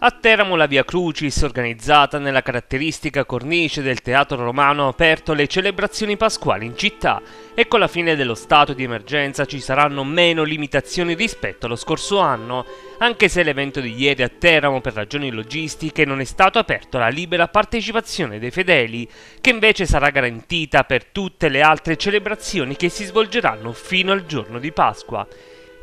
A Teramo la Via Crucis, organizzata nella caratteristica cornice del teatro romano, ha aperto le celebrazioni pasquali in città e con la fine dello stato di emergenza ci saranno meno limitazioni rispetto allo scorso anno, anche se l'evento di ieri a Teramo per ragioni logistiche non è stato aperto alla libera partecipazione dei fedeli, che invece sarà garantita per tutte le altre celebrazioni che si svolgeranno fino al giorno di Pasqua.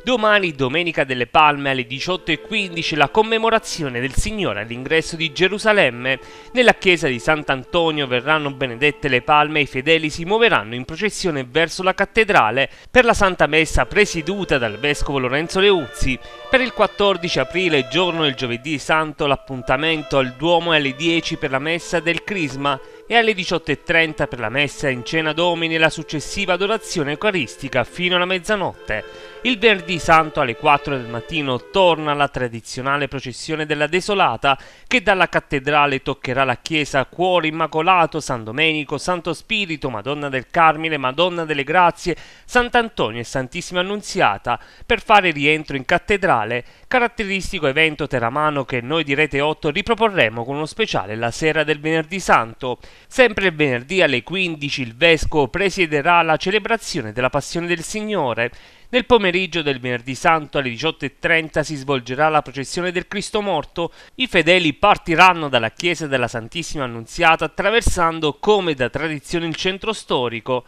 Domani, domenica delle Palme alle 18.15, la commemorazione del Signore all'ingresso di Gerusalemme. Nella chiesa di Sant'Antonio verranno benedette le palme e i fedeli si muoveranno in processione verso la cattedrale per la Santa Messa presieduta dal Vescovo Lorenzo Leuzzi. Per il 14 aprile, giorno del giovedì santo, l'appuntamento al Duomo alle 10 per la Messa del Crisma e alle 18.30 per la messa in cena domini e la successiva adorazione eucaristica fino alla mezzanotte. Il venerdì santo alle 4 del mattino torna la tradizionale processione della Desolata che dalla cattedrale toccherà la chiesa Cuore Immacolato, San Domenico, Santo Spirito, Madonna del Carmine, Madonna delle Grazie, Sant'Antonio e Santissima Annunziata per fare rientro in cattedrale, caratteristico evento teramano che noi di Rete 8 riproporremo con uno speciale la sera del venerdì santo. Sempre il venerdì alle 15 il Vescovo presiederà la celebrazione della Passione del Signore. Nel pomeriggio del venerdì santo alle 18.30 si svolgerà la processione del Cristo morto. I fedeli partiranno dalla chiesa della Santissima Annunziata attraversando come da tradizione il centro storico.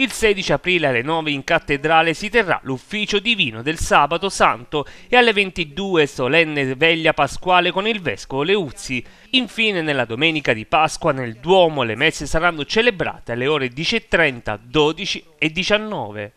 Il 16 aprile alle 9 in cattedrale si terrà l'ufficio divino del sabato santo e alle 22 solenne veglia pasquale con il vescovo Leuzzi. Infine nella domenica di Pasqua nel Duomo le messe saranno celebrate alle ore 10.30, 12 e 19.